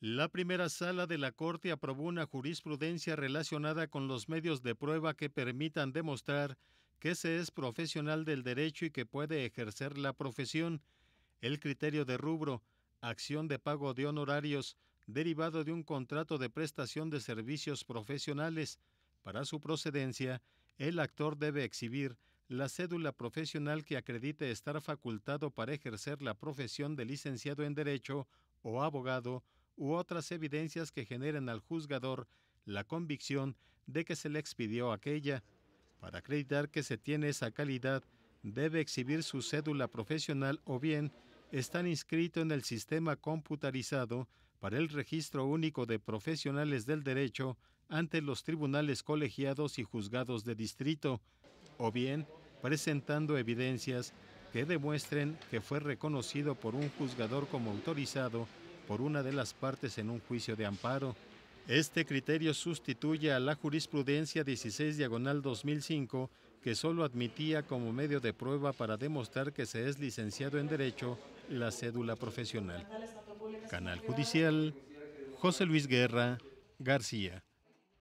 La primera sala de la Corte aprobó una jurisprudencia relacionada con los medios de prueba que permitan demostrar que se es profesional del derecho y que puede ejercer la profesión, el criterio de rubro, acción de pago de honorarios derivado de un contrato de prestación de servicios profesionales. Para su procedencia, el actor debe exhibir la cédula profesional que acredite estar facultado para ejercer la profesión de licenciado en Derecho o abogado u otras evidencias que generen al juzgador la convicción de que se le expidió aquella. Para acreditar que se tiene esa calidad, debe exhibir su cédula profesional o bien estar inscrito en el sistema computarizado para el registro único de profesionales del derecho ante los tribunales colegiados y juzgados de distrito, o bien presentando evidencias que demuestren que fue reconocido por un juzgador como autorizado por una de las partes en un juicio de amparo. Este criterio sustituye a la jurisprudencia 16 diagonal 2005 que solo admitía como medio de prueba para demostrar que se es licenciado en Derecho la cédula profesional. Canal Judicial, José Luis Guerra, García.